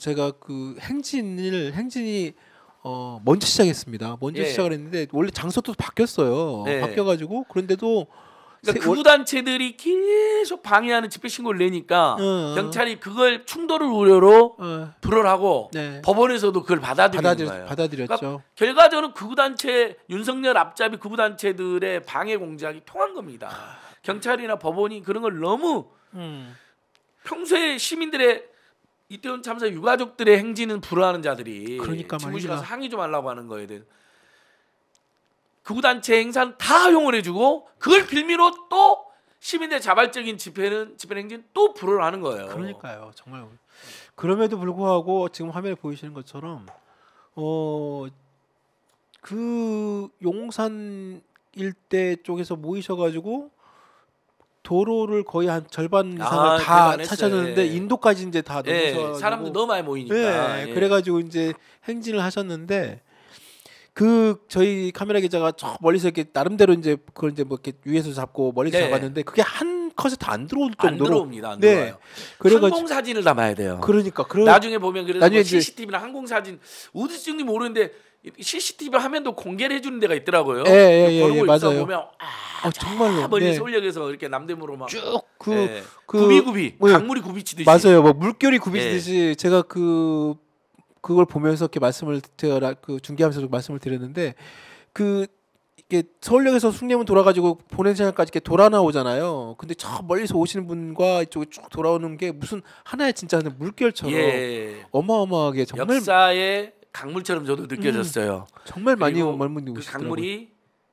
제가 그 행진을 행진이 어 먼저 시작했습니다. 먼저 예. 시작을 했는데 원래 장소도 바뀌었어요. 네. 바뀌어가지고 그런데도 그러니까 극우 단체들이 계속 방해하는 집회 신고를 내니까 어, 어. 경찰이 그걸 충돌을 우려로 어. 불허하고 네. 법원에서도 그걸 받아들이 받아들, 거예요. 받아들였죠. 그러니까 결과적으로 극우 그 단체 윤석열 앞잡이 극우 그 단체들의 방해 공작이 통한 겁니다. 아. 경찰이나 법원이 그런 걸 너무 음. 평소에 시민들의 이태원 참사 유가족들의 행진은 불허하는 자들이 그러니까 집무실 가서 항의 좀 하려고 하는 거에 대해 극단체행사다용을 해주고 그걸 빌미로 또 시민의 자발적인 집회는 집회 행진 또 불허를 하는 거예요. 그러니까요, 정말 그럼에도 불구하고 지금 화면에 보이시는 것처럼 어 그 용산 일대 쪽에서 모이셔가지고 도로를 거의 한 절반 아, 이상을 아, 다 차셨는데 예. 인도까지 이제 다 예. 넘어서 예. 사람도 너무 많이 모이니까 예, 예. 그래가지고 이제 행진을 하셨는데 그 저희 카메라 기자가 저 멀리서 이렇게 나름대로 이제 그걸 이제 뭐 이렇게 위에서 잡고 멀리서 네. 잡았는데 그게 한 컷에 다 안 들어올 정도로 안 들어옵니다. 안 네. 들어와요. 그 항공 사진을 담아야 돼요. 그러니까 그런 나중에 보면 그래서 나중에 뭐 CCTV나 항공 사진 우드증이 모르는데 CCTV 화면도 공개를 해주는 데가 있더라고요. 예, 예, 예, 예, 맞아요. 보면 아 아, 어, 정말로 멀리 네. 서울에서 이렇게 남대문으로 막 쭉그 네. 그, 구비구비 뭐, 강물이 구비치듯이 맞아요. 뭐 물결이 네. 구비치듯이 제가 그 그걸 보면서 이렇게 말씀을 드려 그 중계하면서 말씀을 드렸는데 그 이게 서울역에서 숙내문 돌아가지고 보내시장까지 이렇게 돌아 나오잖아요. 근데 저 멀리서 오시는 분과 이쪽에 쭉 돌아오는 게 무슨 하나의 진짜 물결처럼 예. 어마어마하게 정말 역사의 강물처럼 저도 느껴졌어요. 음, 정말 많이 멀문이 오시더라고요. 그 강물이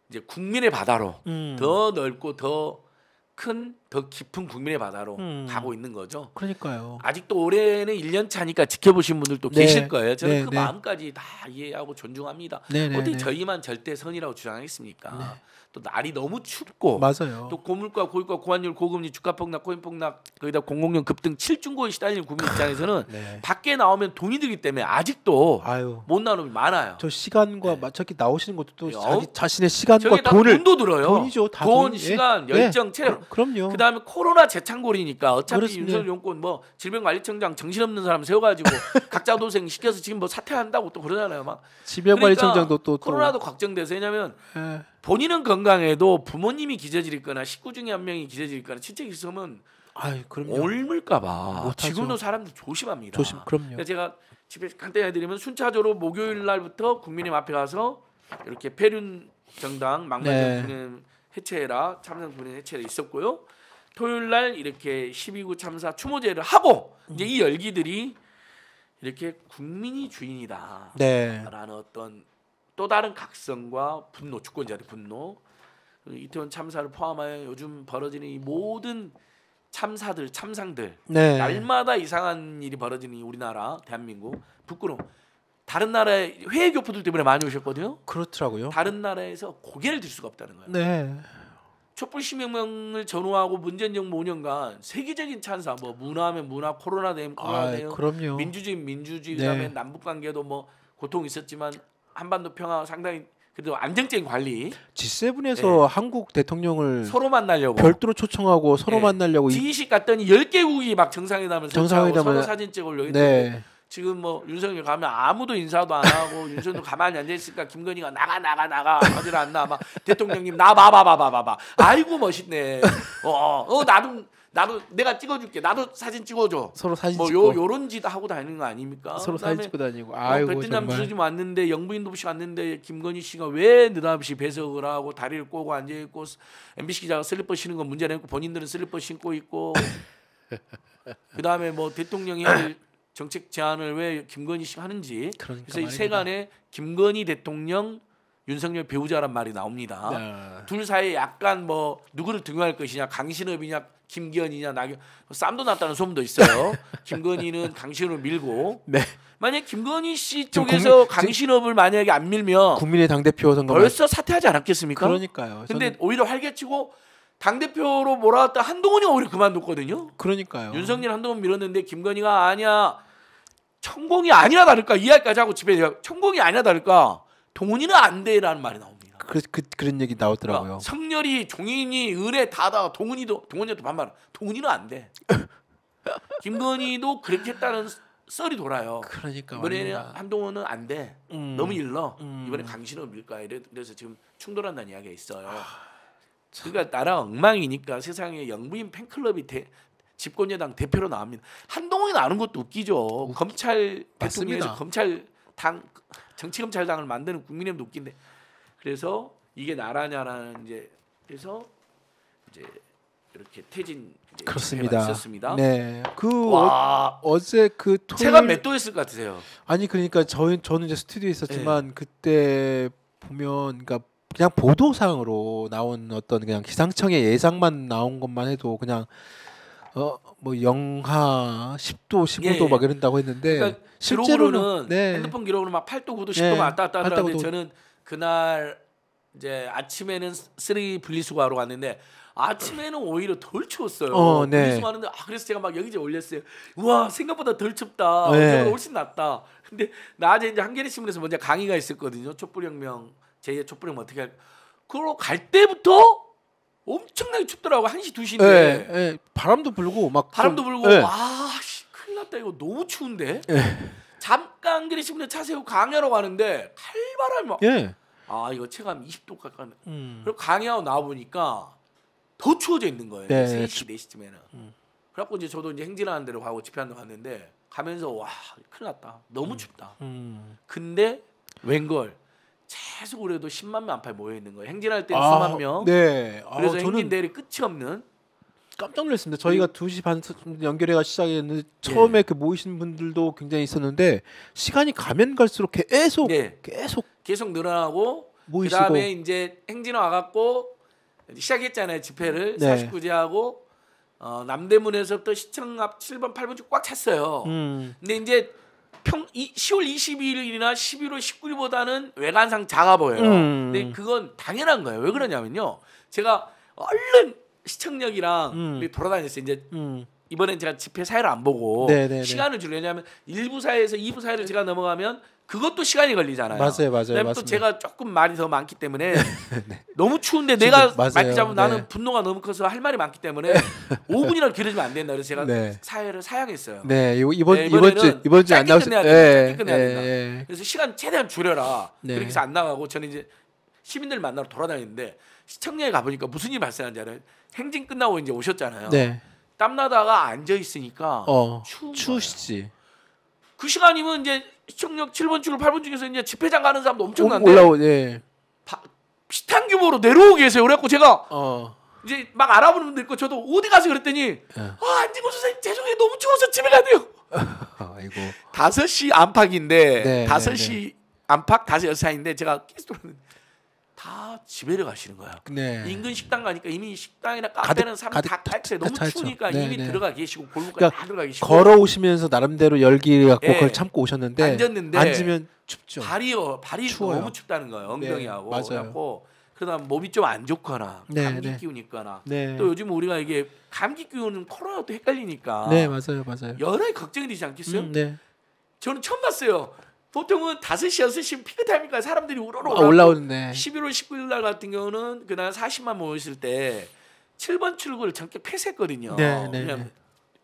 이제 국민의 바다로 음. 더 넓고 더큰 더 깊은 국민의 바다로 음. 가고 있는 거죠. 그러니까요. 아직도 올해는 1년 차니까 지켜보신 분들도 네. 계실 거예요. 저는 네, 그 네. 마음까지 다 이해하고 존중합니다. 네, 네, 어떻게 네. 저희만 절대 선이라고 주장하겠습니까? 또 날이 너무 춥고 맞아요. 또 고물가, 고유가, 고환율, 고금리, 주가 폭락, 코인 폭락, 거기다 공공연 급등 칠중고에 시달리는 국민 입장에서는 밖에 나오면 돈이 들기 때문에 아직도 아유. 못 나눔이 많아요. 저 시간과 맞춰기 나오시는 것도 또 자기 자신의 시간과 돈을 돈도 들어요. 돈이죠. 돈, 돈, 예. 시간, 열정, 체력. 그, 그럼요. 그다음에 코로나 재창골이니까 어차피 그렇습니다. 윤석열 용권 뭐 질병관리청장 정신없는 사람 세워가지고 각자 도생 시켜서 지금 뭐 사퇴한다고 또 그러잖아요 막 질병관리청장도 그러니까 또, 또, 코로나도 걱정돼서 왜냐면 에. 예. 본인은 건강해도 부모님이 기저질거나 있 식구 중에 한 명이 기저질거나 있 치책 있으면 아이 그럼요 옮을까봐 지금도 사람들 조심합니다 조심 그럼요 그러니까 제가 집에 간단히 해드리면 순차적으로 목요일 날부터 국민의 앞에 가서 이렇게 폐륜 정당 망가 정당 네. 해체해라 참정 분해 해체를 있었고요. 토요일 날 이렇게 12구 참사 추모제를 하고 이제 이 열기들이 이렇게 국민이 주인이다라는 네. 어떤 또 다른 각성과 분노 주권자의 분노 그 이태원 참사를 포함하여 요즘 벌어지는 이 모든 참사들 참상들 네. 날마다 이상한 일이 벌어지는 우리나라 대한민국 부끄러움 다른 나라의 회의 교포들 때문에 많이 오셨거든요 그렇더라고요 다른 나라에서 고개를 들 수가 없다는 거예요 네. 촛불 시명을 전후하고 문재인 정부 5년간 세계적인 찬사 뭐 문화하면 문화 코로나 되면 코로나 되면 민주주의 민주주의 네. 그다음에 남북 관계도 뭐 고통 있었지만 한반도 평화 상당히 그래도 안정적인 관리. G7에서 네. 한국 대통령을 서로 만나려고 별도로 초청하고 서로 네. 만나려고 G20 갔더니 10개국이 막 정상회담을 정상회담을 서로 사진 찍으려고 네. 지금 뭐 윤석열 가면 아무도 인사도 안 하고 윤석열 가만히 앉아 있으니까 김건희가 나가 나가 나가 어딜 안나막 대통령님 나 봐 봐 봐 봐 봐 봐 아이고 멋있네 어어 어, 어, 나도 나도 내가 찍어줄게 나도 사진 찍어줘 서로 사진 뭐 찍고 요, 런짓 하고 다니는 거 아닙니까 서로 사진 찍고 다니고 어, 아이고 베트남 주님 왔는데 영부인도 없이 왔는데 김건희 씨가 왜 느닷없이 배석을 하고 다리를 꼬고 앉아 있고 MBC 기자가 슬리퍼 신는 건문제아니고 본인들은 슬리퍼 신고 있고 그 다음에 뭐 대통령이 정책 제안을 왜 김건희 씨가 하는지 그러니까 그래서 이 세간에 김건희 대통령 윤석열 배우자란 말이 나옵니다. 네. 둘 사이에 약간 뭐 누구를 등용할 것이냐 강신업이냐 김기현이냐 나경 쌈도 났다는 소문도 있어요. 김건희는 강신업을 밀고 네. 만약 김건희 씨 쪽에서 국민, 강신업을 만약에 안 밀면 국민의 당 대표 선거 벌써 말... 사퇴하지 않았겠습니까? 그러니까요. 근데 저는... 오히려 활개치고 당 대표로 몰아왔다 한동훈이 오히려 그만뒀거든요. 그러니까요. 윤석열 한동훈 밀었는데 김건희가 아니야 천공이 아니라 다를까 이야기까지 하고 집에 내가 천공이 아니라 다를까 동훈이는안 돼라는 말이 나옵니다. 그, 그 그런 얘기 나오더라고요. 그러니까 성렬이 종인이 은혜 다다 동은이도 동은이도 반말 동은이는 안 돼. 김건희도 그렇게 했다는 썰이 돌아요. 그러니까 이번에 한동훈은 안 돼. 음. 너무 일러. 음. 이번에 강신호 밀까 이래서 지금 충돌한다는 이야기가 있어요. 아, 그러니까 나라 엉망이니까 세상에 영부인 팬클럽이 대, 집권여당 대표로 나옵니다. 한동훈이 나오는 것도 웃기죠. 웃기... 검찰 대통령에서 검찰 당 정치 검찰당을 만드는 국민의힘도 웃긴데 그래서 이게 나라냐라는 이제 그래서 이제 이렇게 퇴진 이제 그렇습니다. 있었습니다. 네, 그 와, 어, 제그 토요일... 제가 몇 도였을 것 같으세요? 아니 그러니까 저희 저는 이제 스튜디오에 있었지만 네. 그때 보면 그러니까 그냥 보도상으로 나온 어떤 그냥 기상청의 예상만 나온 것만 해도 그냥 어뭐 영하 10도 15도 예, 예. 막 이런다고 했는데 그러니까 실제로는 네. 핸드폰 기록으로 막 8도 9도 10도 예. 왔다 갔다 하는데 저는 그날 이제 아침에는 쓰리 분리수거 하러 갔는데 아침에는 오히려 덜 추웠어요. 어, 네. 분리수거 하는데 아 그래서 제가 막 여기저기 올렸어요. 우와 생각보다 덜 춥다. 네. 훨씬 낫다. 근데 낮에 이제 한겨레 신문에서 먼저 강의가 있었거든요. 촛불혁명 제2의 촛불혁명 어떻게 할 그걸로 갈 때부터 엄청나게 춥더라고 1시 2시인데 예, 예. 바람도 불고 막 바람도 좀, 불고 예. 아 씨, 큰일 났다 이거 너무 추운데 예. 잠깐 그리 싶은데 차 세우고 강야로 가는데 칼바람이 막 예. 아 이거 체감 20도 가까이 음. 그리고 강야로 나와보니까 더 추워져 있는 거예요 네. 3시 4시쯤에는 그렇죠. 음. 그래갖고 이제 저도 이제 행진하는 데로 가고 집회하는 데 갔는데 가면서 와 큰일 났다 너무 음. 춥다 음. 근데 웬걸 계속 올해도 10만 명 안팎 모여 있는 거예요. 행진할 때는 아, 수만 명. 네. 아, 그래서 행진 대회 끝이 없는. 깜짝 놀랐습니다. 저희가 2시반 연결해가 시작했는데 네. 처음에 네. 그 모이신 분들도 굉장히 있었는데 시간이 가면 갈수록 계속 네. 계속 계속 늘어나고 모이시고. 그다음에 이제 행진화 와갖고 시작했잖아요 집회를 네. 49제하고 어, 남대문에서부터 시청 앞 7번 8번 쭉 꽉 찼어요. 음. 근데 이제 평, 이, 10월 22일이나 11월 19일보다는 외관상 작아 보여요. 음. 근데 그건 당연한 거예요. 왜 그러냐면요. 제가 얼른 시청력이랑 음. 돌아다녔어요. 이제 음. 이번엔 제가 집회 사회를 안 보고 네네네. 네, 네. 시간을 줄려냐면 1부 사회에서 2부 사회를 제가 넘어가면 그것도 시간이 걸리잖아요. 맞아요, 맞아요. 또 제가 조금 말이 더 많기 때문에 네. 네. 너무 추운데 내가 마이 잡으면 네. 나는 분노가 너무 커서 할 말이 많기 때문에 5분이라도 길어지면 안 된다. 그래서 제가 네. 사회를 사양했어요. 네, 이번 네, 이번 주 이번 주안 나오시 끝내야 네. 끝내야 된다. 그래서 시간 최대한 줄여라. 그렇게 해서 안 나가고 저는 이제 시민들 만나러 돌아다니는데 시청에 가보니까 무슨 일이 발생한지 알아요? 행진 끝나고 이제 오셨잖아요. 땀 나다가 앉아 있으니까 어, 추우시지그 시간이면 이제 시청역 7번 출구 8번 중에서 이제 집회장 가는 사람도 엄청난데 올라오, 예. 다 비슷한 규모로 내려오게 해서 그래갖고 제가 어. 이제 막 알아보는 분들 있고 저도 어디 가서 그랬더니 예. 아 안진구 선생님 죄송해 너무 추워서 집에 가야 돼요 아이고 5시 안팎인데 네, 5시 네, 네. 안팎 5, 시 6사인데 제가 계속 돌았는데 다 지배를 가시는 거야 네. 인근 식당 가니까 이미 식당이나 카페는 사람 다 깔채 너무 다 추우니까 네, 이미 네. 들어가 계시고 골목까지 그러니까 다 들어가 계시고 걸어오시면서 나름대로 열기를 갖고 네. 그걸 참고 오셨는데 앉았는데 앉으면 춥죠. 발이요 발이 어, 추워요. 너무 춥다는 거예요. 네, 엉덩이하고 그래갖고 그러다 몸이 좀 안 좋거나 네, 감기 기우니까나 또 요즘 우리가 이게 감기 기우는 코로나도 헷갈리니까 네 맞아요 맞아요 여러 가지 걱정이 되지 않겠어요? 음, 저는 처음 봤어요. 보통은 5시, 6시 피크타임이니까 사람들이 우러러 아, 올라오는데 11월 19일 날 같은 경우는 그날 40만 모였을 때 7번 출구를 전격 폐쇄했거든요. 네, 네, 네.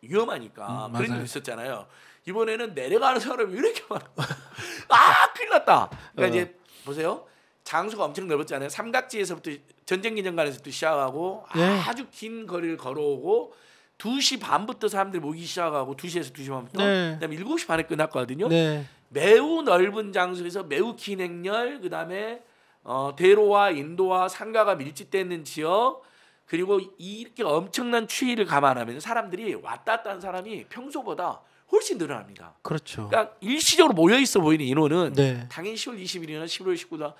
위험하니까 음, 그런 맞아 있었잖아요. 이번에는 내려가는 사람이 이렇게 많아. 아, 큰일 났다. 그러니까 어. 이제 보세요. 장소가 엄청 넓었잖아요. 삼각지에서부터 전쟁 기념관에서부터 시작하고 네. 아주 긴 거리를 걸어오고 2시 반부터 사람들이 모이기 시작하고 2시에서 2시 반부터 네. 그다음에 7시 반에 끝났거든요. 네. 매우 넓은 장소에서 매우 긴 행렬 그다음에 어, 대로와 인도와 상가가 밀집되는 지역 그리고 이렇게 엄청난 추위를 감안하면 사람들이 왔다 갔다 한 사람이 평소보다 훨씬 늘어납니다. 그렇죠. 그러니까 일시적으로 모여 있어 보이는 인원은 네. 당연히 10월 20일이나 11월 19일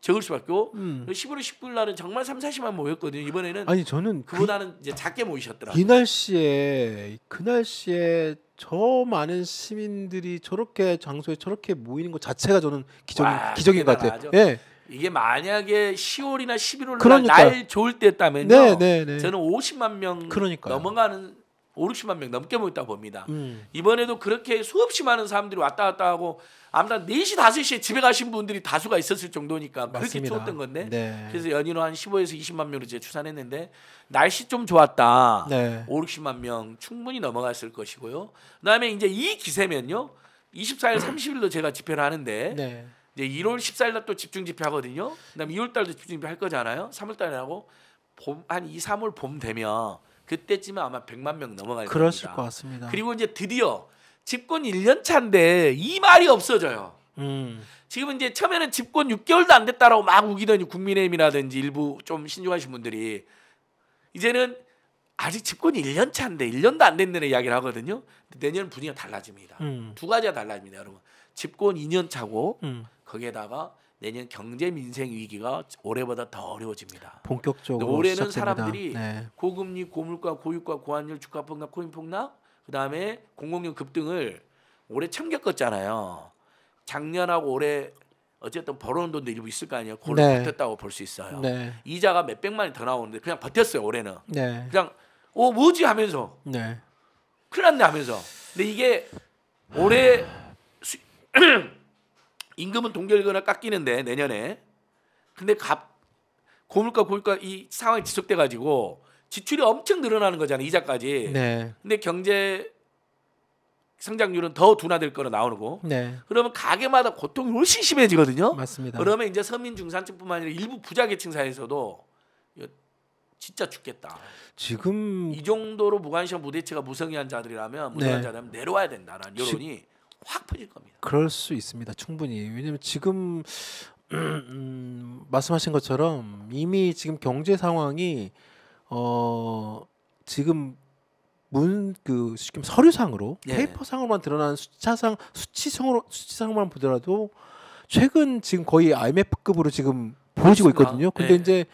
적을 수밖에 없고 음. 1 0월 19일 날은 정말 3, 40만 모였거든요. 이번에는 아니 저는 그 그보다는 그, 이제 작게 모이셨더라고요. 이 날씨에 그 날씨에 저 많은 시민들이 저렇게 장소에 저렇게 모이는 것 자체가 저는 기적인 와, 기적인 것 같아요. 예. 이게 만약에 10월이나 11월 날 좋을 때였다면요. 네, 네, 네. 저는 50만 명 그러니까요. 넘어가는 오 60만 명 넘게 모였다 봅니다. 음. 이번에도 그렇게 수없이 많은 사람들이 왔다 갔다 하고 아마 4시 5시에 집에 가신 분들이 다수가 있었을 정도니까 맞습니다. 그렇게 추웠던 건데 네. 그래서 연인으로 한 15에서 20만 명으로 이제 추산했는데 날씨 좀 좋았다. 네. 5, 60만 명 충분히 넘어갔을 것이고요. 그다음에 이제 이 기세면요. 24일, 3 0일도 제가 집회를 하는데 네. 이제 1월 14일 날또 집중 집회 하거든요. 그다음에 2월 달도 집중 집회 할 거잖아요. 3월 달에 하고 봄한 2, 3월 봄 되면 그때쯤에 아마 100만 명 넘어갈 그러실 겁니다. 것 같습니다. 그리고 이제 드디어 집권 1년 차인데 이 말이 없어져요. 음. 지금 이제 처음에는 집권 6개월도 안 됐다라고 막 우기더니 국민의힘이라든지 일부 좀 신중하신 분들이 이제는 아직 집권 1년 차인데 1년도 안 됐는 이야기를 하거든요. 내년 분위기가 달라집니다. 음. 두 가지가 달라집니다, 여러분. 집권 2년 차고 음. 거기에다가 내년 경제 민생 위기가 올해보다 더 어려워집니다. 본격적으로 올해는 시작됩니다. 사람들이 네. 고금리, 고물가, 고유가, 고환율, 주가 폭락, 코인 폭락, 그다음에 공공연 급등을 올해 참 겪었잖아요. 작년하고 올해 어쨌든 벌어온 돈도 일부 있을 거 아니에요. 그걸 네. 버텼다고 볼 수 있어요. 네. 이자가 몇 백만이 더 나오는데 그냥 버텼어요 올해는. 네. 그냥 어 뭐지 하면서 네. 큰일 났네 하면서. 근데 이게 올해 임금은 동결되거나 깎이는데 내년에 근데 갑 고물가 고물가 이 상황이 지속돼 가지고 지출이 엄청 늘어나는 거잖아요 이자까지 네. 근데 경제 성장률은 더 둔화될 거로 나오고 네. 그러면 가게마다 고통이 훨씬 심해지거든요 맞습니다 그러면 이제 서민 중산층뿐만 아니라 일부 부자 계층 사이에서도 진짜 죽겠다. 지금 이 정도로 무관심 무대체가 무성의한 자들이라면 무성한 네. 자라면 내려와야 된다라는 여론이 확 퍼질 겁니다. 그럴 수 있습니다. 충분히. 왜냐면 지금 음, 말씀하신 것처럼 이미 지금 경제 상황이 어 지금 문그 지금 서류상으로 예. 페이퍼상으로만 드러난 수치상 수치상으로 수치상으로만 보더라도 최근 지금 거의 IMF급으로 지금 보여지고 있거든요. 근데 예. 이제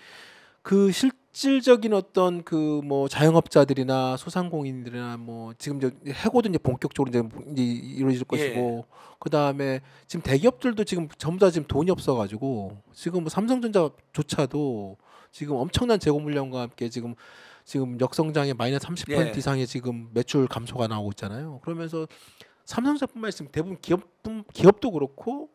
그실 실질적인 어떤 그 뭐 자영업자들이나 소상공인들이나 뭐 지금 이제 해고도 이제 본격적으로 이제 뭐 이루어질 것이고 예. 그 다음에 지금 대기업들도 지금 전부 다 지금 돈이 없어가지고 지금 뭐 삼성전자조차도 지금 엄청난 재고 물량과 함께 지금 지금 역성장에 마이너스 30% 예. 이상의 지금 매출 감소가 나오고 있잖아요. 그러면서 삼성전뿐만 아니라 대부분 기업 기업도 그렇고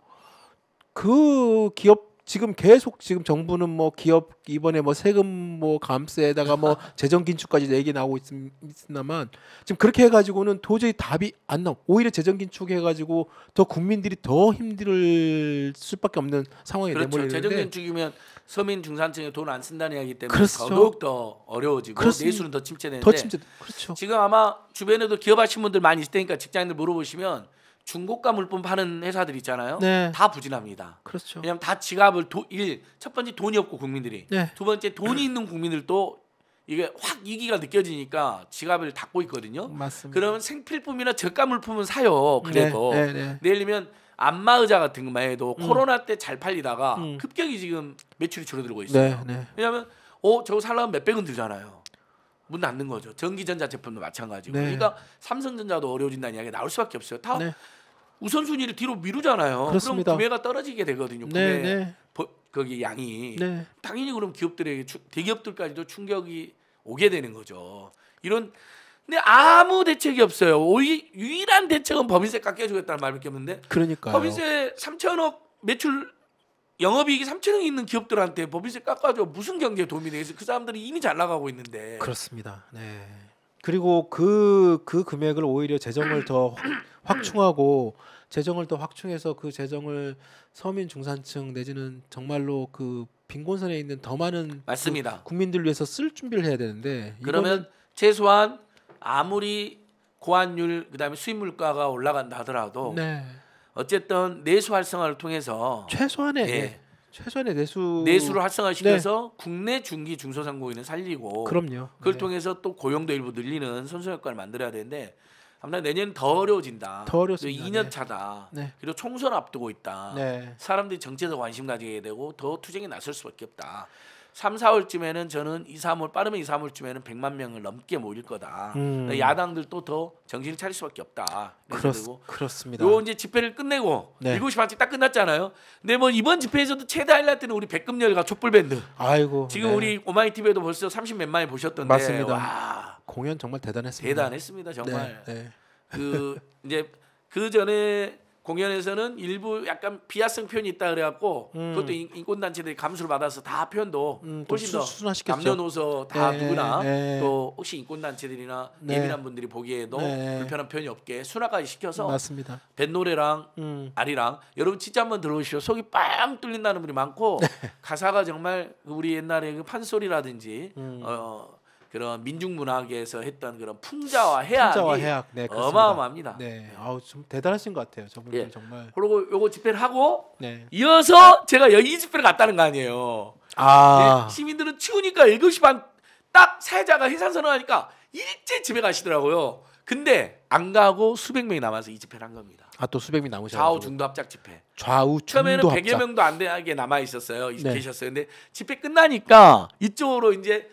그 기업 지금 계속 지금 정부는 뭐 기업 이번에 뭐 세금 뭐 감세에다가 뭐 재정 긴축까지 얘기 나오고 있음, 있으나만 지금 그렇게 해가지고는 도저히 답이 안 나오. 오히려 재정 긴축 해가지고 더 국민들이 더 힘들 수밖에 없는 상황이 그렇죠. 내몰리 재정 긴축이면 서민 중산층이 돈 안 쓴다는 이야기 때문에 그렇죠. 더욱더 어려워지고 그렇습니다. 내수는 더 침체되는데 더 침체. 그렇죠. 지금 아마 주변에도 기업하신 분들 많이 있을 테니까 직장인들 물어보시면 중고가 물품 파는 회사들 있잖아요. 네. 다 부진합니다. 그렇죠. 왜냐하면 다 지갑을 도, 일, 첫 번째 돈이 없고 국민들이 네. 두 번째 돈이 있는 국민들도 이게 확위기가 느껴지니까 지갑을 닫고 있거든요. 맞습니다. 그러면 생필품이나 저가 물품은 사요. 그래도 네, 네, 네. 예를 면 안마 의자 같은 것만 해도 음. 코로나 때 잘 팔리다가 음. 급격히 지금 매출이 줄어들고 있어요. 네, 네. 왜냐하면 어 저거 살려면 몇백 은 들잖아요. 문 닫는 거죠. 전기전자 제품도 마찬가지고. 그러니까 삼성전자도 어려워진다는 이야기가 나올 수밖에 없어요. 다 우선순위를 뒤로 미루잖아요. 그렇습니다. 그럼 구매가 떨어지게 되거든요. 네, 구매 네, 거기 양이 네. 당연히 그럼 기업들에게 대기업들까지도 충격이 오게 되는 거죠. 이런 근데 아무 대책이 없어요. 오이, 유일한 대책은 법인세 깎여주겠다는 말밖에 없는데. 그러니까 법인세 3천억 매출 영업이익이 3천억 있는 기업들한테 법인세 깎아줘 무슨 경제에 도움이 되겠어요? 그 사람들이 이미 잘 나가고 있는데. 그렇습니다. 네. 그리고 그그 그 금액을 오히려 재정을 더 확충하고 재정을 더 확충해서 그 재정을 서민 중산층 내지는 정말로 그 빈곤선에 있는 더 많은 그 맞습니다. 그 국민들 위해서 쓸 준비를 해야 되는데 그러면 최소한 아무리 고환율 그다음에 수입 물가가 올라간다 하더라도 네. 어쨌든 내수 활성화를 통해서 최소한의 예, 예. 최선의 내수 내수를 활성화시켜서 네. 국내 중기 중소상공인을 살리고 그럼요. 그걸 네. 통해서 또 고용도 일부 늘리는 선순환 효과를 만들어야 되는데 아무튼 내년 더 어려워진다. 더 어려워진다. 2년 네. 차다. 네. 그리고 총선 앞두고 있다. 네. 사람들이 정치에서 관심 가지게 되고 더 투쟁에 나설 수밖에 없다. 3, 4월쯤에는 저는 2, 3월 빠르면 2, 3월쯤에는 100만 명을 넘게 모일 거다. 음. 그러니까 야당들도 더 정신을 차릴 수밖에 없다. 그렇, 그렇습니다. 요 이제 집회를 끝내고 네. 7시 반쯤 딱 끝났잖아요. 근데 뭐 이번 집회에서도 최대 하이라이트는 우리 백금열과 촛불밴드. 아이고. 지금 네. 우리 오마이티비에도 벌써 30 몇 만이 보셨던데. 맞습니다. 와. 공연 정말 대단했습니다. 대단했습니다. 정말. 네, 네. 그 이제 그 전에 공연에서는 일부 약간 비하성 표현이 있다 그래갖고 음. 그것도 인권 단체들이 감수를 받아서 다 표현도 음, 훨씬 더 남녀노소 다 네, 누구나 네. 또 혹시 인권 단체들이나 네. 예민한 분들이 보기에도 네. 불편한 표현이 없게 순화까지 시켜서 맞습니다. 뱃노래랑 음. 아리랑 여러분 진짜 한번 들어보시오 속이 빵 뚫린다는 분이 많고 네. 가사가 정말 우리 옛날에 그 판소리라든지 음. 어, 그런 민중 문학에서 했던 그런 풍자와 해악이 풍자와 해악. 네, 어마어마합니다. 네, 아우 좀 대단하신 것 같아요. 저분 예. 정말. 그리고 요거 집회를 하고 네. 이어서 제가 여기 집회를 갔다는 거 아니에요. 아. 네, 시민들은 추우니까 7시 반딱 사회자가 해산 선언하니까 일제 집에 가시더라고요. 근데 안 가고 수백 명이 남아서 이 집회를 한 겁니다. 아또 수백 명 남으셨죠. 좌우 중도 합작 집회. 좌우 중도 처음에는 100여 명도 안 되게 남아 있었어요. 네. 계셨어요. 근데 집회 끝나니까 이쪽으로 이제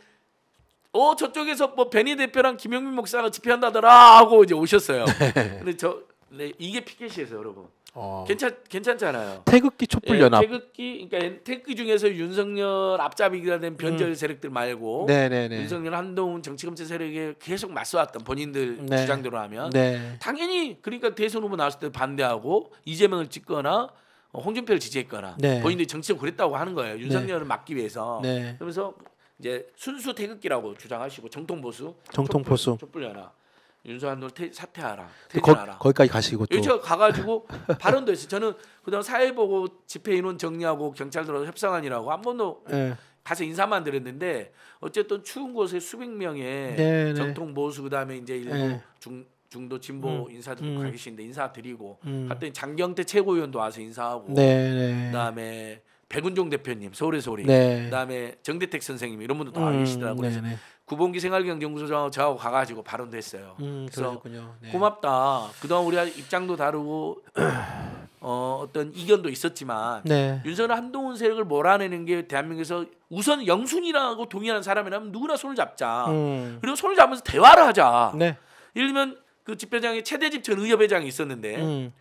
어 저쪽에서 뭐 베니 대표랑 김영민 목사가 집회한다더라 하고 이제 오셨어요. 네. 근데 저 네, 이게 피켓이에요, 여러분. 어. 괜찮 괜찮잖아요. 태극기 촛불 네, 연합. 예, 태극기 그러니까 태극기 중에서 윤석열 앞잡이가 된 변절 음. 세력들 말고 네네네. 네, 윤석열 한동훈 정치검찰 세력에 계속 맞서왔던 본인들 네. 주장대로 하면 네. 당연히 그러니까 대선 후보 나왔을 때 반대하고 이재명을 찍거나 홍준표를 지지했거나 네. 본인들이 정치적 으로 그랬다고 하는 거예요. 윤석열을 막기 위해서. 그러면서 이제 순수 태극기라고 주장하시고 정통 보수, 정통 보수, 촛불 연합. 윤석열 태, 사퇴하라. 퇴진하라. 거, 기까지 가시고 또. 제가 가가지고 발언도 했어요. 저는 그다음 사회보고 집회인원 정리하고 경찰 들하고 협상안이라고 한 번도 네. 가서 인사만 드렸는데 어쨌든 추운 곳에 수백 명의 네, 네. 정통 보수 그다음에 이제 일부 네. 중 중도 진보 음, 인사들 음. 가 계신데 인사 드리고 음. 갔더니 장경태 최고위원도 와서 인사하고 네, 네. 그다음에 백운종 대표님 서울에서 우리 네. 그다음에 정대택 선생님 이런 분도 들다 음, 계시더라고요. 네, 그래구봉기 네. 생활경제연구소 저하고 가가지고 발언도 했어요. 음, 그래서 네. 고맙다. 그동안 우리가 입장도 다르고 어, 어떤 이견도 있었지만 네. 윤석열 한동훈 세력을 몰아내는 게 대한민국에서 우선 영순이라고 동의하는 사람이라면 누구나 손을 잡자. 음. 그리고 손을 잡으면서 대화를 하자. 네. 예를 들면 그 집회장에 최대집 전 의협회장이 있었는데. 음.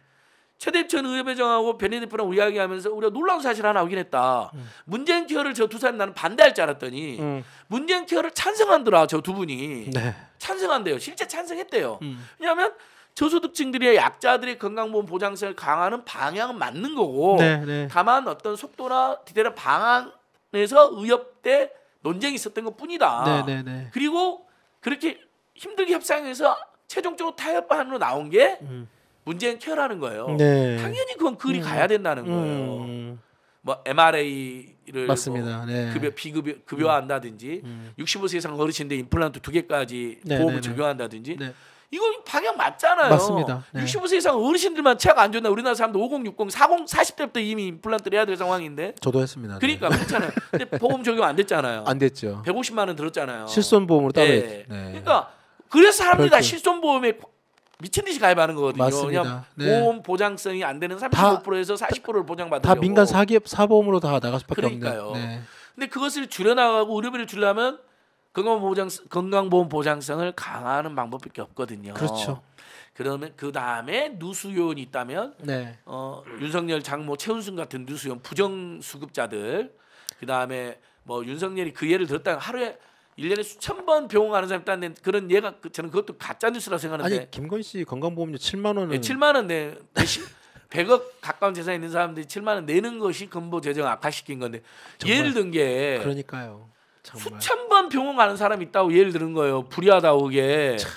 최대천 의회배정하고 변희대표랑 이야기하면서 우리가 놀라운 사실 하나 확인했다. 음. 문재인 케어를 저 두 사람 나는 반대할 줄 알았더니 음. 문재인 케어를 찬성한더라 저 두 분이 네. 찬성한대요. 실제 찬성했대요. 음. 왜냐하면 저소득층들의 약자들의 건강보험 보장성을 강화하는 방향은 맞는 거고 네, 네. 다만 어떤 속도나 디테일한 방안에서 의협 때 논쟁이 있었던 것뿐이다. 네, 네, 네. 그리고 그렇게 힘들게 협상해서 최종적으로 타협안으로 나온 게 음. 문재인 케어라는 거예요. 네. 당연히 그건 글이 음. 가야 된다는 음. 거예요. 음. 뭐 MRA를 맞습니다. 뭐 네. 급여 비급여 급여한다든지 음. 65세 음. 이상 어르신데 임플란트 두 개까지 네, 보험을 네, 네. 적용한다든지 네. 이거 방향 맞잖아요. 맞습니다. 65세 이상 어르신들만 체력 안 좋나 우리나라 사람들 50, 60, 40, 40대부터 이미 임플란트를 해야 될 상황인데 저도 했습니다. 그러니까 그렇잖아요. 근데 보험 적용 안 됐잖아요. 안 됐죠. 150만 원 들었잖아요. 실손보험으로 따로 했죠. 그러니까 그래서 사람들이 다 실손보험에 미친 듯이 가입하는 거거든요. 맞습니다. 네. 보험 보장성이 안 되는 35%에서 40%를 보장받으려고 다 민간 사기업 사보험으로 다 나갈 수밖에 그러니까요. 없는. 네. 근데 그것을 줄여나가고 의료비를 줄려면 건강보장 건강보험 보장성을 강화하는 방법밖에 없거든요. 그렇죠. 그러면 그 다음에 누수요인이 있다면 네. 어, 윤석열 장모 최은순 같은 누수요원 부정 수급자들 그 다음에 뭐 윤석열이 그 예를 들었다면 하루에 1년에 수천 번 병원 가는 사람이 딴데 그런 얘가 그 저는 그것도 가짜 뉴스라 생각하는데 아니 김건씨 건강보험료 7만 원은 네, 예, 7만 원 내. 100억 가까운 재산이 있는 사람들이 7만 원 내는 것이 근본 재정 악화시킨 건데 정말, 예를 든게 그러니까요. 정말. 수천 번 병원 가는 사람이 있다고 예를 들은 거예요. 불의하다오 게. 참.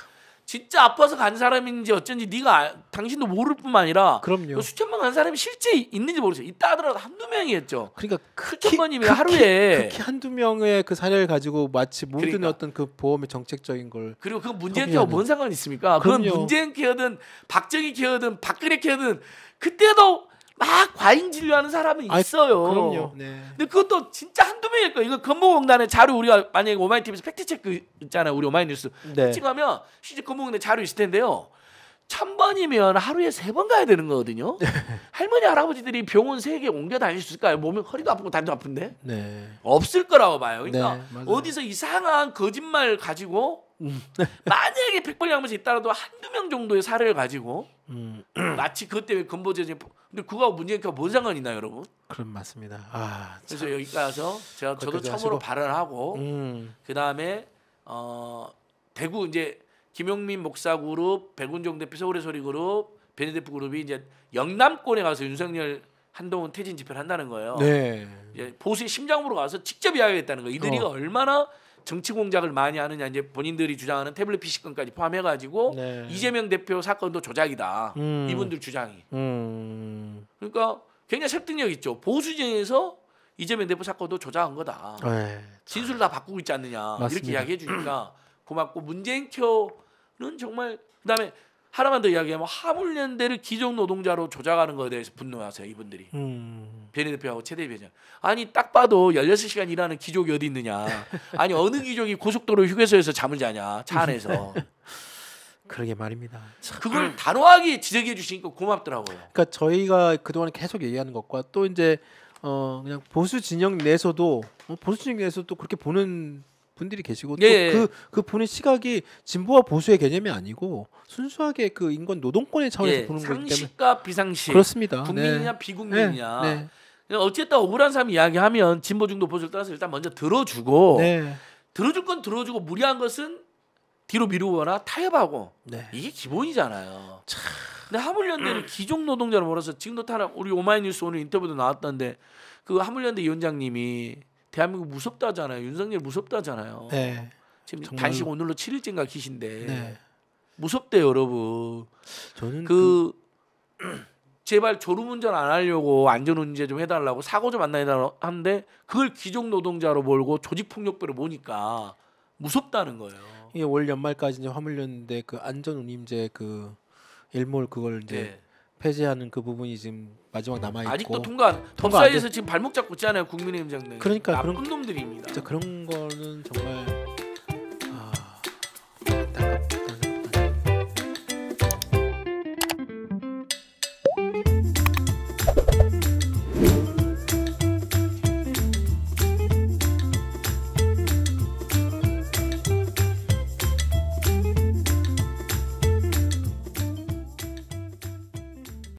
진짜 아파서 간 사람인지 어쩐지 네가 아, 당신도 모를 뿐만 아니라 그럼요. 수천만 간 사람이 실제 있는지 모르죠. 있다 하더라도 한두 명이었죠. 그러니까 수천만이면 하루에 특히 한두 명의 그 사례를 가지고 마치 모든 그러니까. 어떤 그 보험의 정책적인 걸 그리고 그 문재인 케어 뭔 상관이 있습니까? 그건 문재인 케어든 박정희 케어든 박근혜 케어든 그때도 막 과잉 진료하는 사람은 있어요. 아, 그럼요. 네. 근데 그것도 진짜 한두 명일 거예요. 이거 근무공단에 자료 우리가 만약에 오마이TV에서 팩트체크 있잖아요. 우리 오마이뉴스. 네. 팩트하면 실제 근무공단에 자료 있을 텐데요. 천 번이면 하루에 세 번 가야 되는 거거든요. 네. 할머니 할아버지들이 병원 세 개 옮겨 다닐 수 있을까요? 몸이 허리도 아프고 다리도 아픈데 네. 없을 거라고 봐요. 그러니까 네, 어디서 이상한 거짓말 가지고 음. 만약에 백번이한 번씩 있다라도 한두 명 정도의 사례를 가지고 음. 마치 그것 때문에 건보제지 근데 그거하고 문제니까 뭔 상관이 있나요 여러분? 그럼 맞습니다. 아, 그래서 참. 여기까지 해서 제가 저도 참으로 발언하고 음. 그 다음에 어, 대구 이제 김용민 목사 그룹, 백운종 대표 서울의 소리 그룹, 베네데프 그룹이 이제 영남권에 가서 윤석열 한동훈 퇴진 집회를 한다는 거예요. 네. 이제 보수의 심장으로 가서 직접 이야기했다는 거예요. 이들이 어. 얼마나 정치 공작을 많이 하느냐 이제 본인들이 주장하는 태블릿 PC건까지 포함해 가지고 네. 이재명 대표 사건도 조작이다. 음. 이분들 주장이. 음. 그러니까 굉장히 설득력 있죠. 보수진에서 이재명 대표 사건도 조작한 거다. 에 네. 진술을 다 바꾸고 있지 않느냐 맞습니다. 이렇게 이야기해 주니까 고맙고 문재인 켜 정말 그다음에 하나만 더 이야기하면 하물연대를 기존 노동자로 조작하는 것에 대해서 분노하세요 이분들이 음. 변희 대표하고 최대희 회장 아니 딱 봐도 16시간 일하는 기족이 어디 있느냐 아니 어느 기족이 고속도로 휴게소에서 잠을 자냐 차 안에서 그러게 말입니다. 그걸 단호하게 지적해 주시니까 고맙더라고요. 그러니까 저희가 그동안 계속 얘기하는 것과 또 이제 어 그냥 보수 진영 내에서도 어, 보수 진영 내에서도 그렇게 보는 분들이 계시고 예. 또그그 예. 그 보는 시각이 진보와 보수의 개념이 아니고 순수하게 그 인권 노동권의 차원에서 예. 보는 거기 때문에 상식과 비상식 그렇습니다. 네. 국민이냐 네. 비국민이냐 네. 네. 어쨌든 억울한 사람 이야기하면 진보 중도 보수를 떠나서 일단 먼저 들어주고 네. 들어줄 건 들어주고 무리한 것은 뒤로 미루거나 타협하고 네. 이게 기본이잖아요. 참. 근데 하물련대는 기종 노동자를 몰아서 지금도 타락 우리 오마이뉴스 오늘 인터뷰도 나왔던데 그 하물련대 위원장님이 대한민국 무섭다잖아요. 윤석열 무섭다잖아요. 네. 지금 정말... 단식 오늘로 7일째인가 계신데 네. 무섭대 여러분. 저는 그, 그... 제발 졸음운전 안 하려고 안전운전좀 해달라고 사고 좀 안 나달라고 하는데 그걸 귀족 노동자로 몰고 조직폭력배로 모니까 무섭다는 거예요. 이게 올 연말까지 이제 화물연대 그 안전운임제 그 일몰 그걸 이제 네. 폐지하는 그 부분이 지금 마지막 남아 음, 있고 아직도 통과 안, 사위에서 지금 발목 잡고 있잖아요 국민의힘 장들 그러니까 나쁜 그런, 놈들입니다. 그런 거는 정말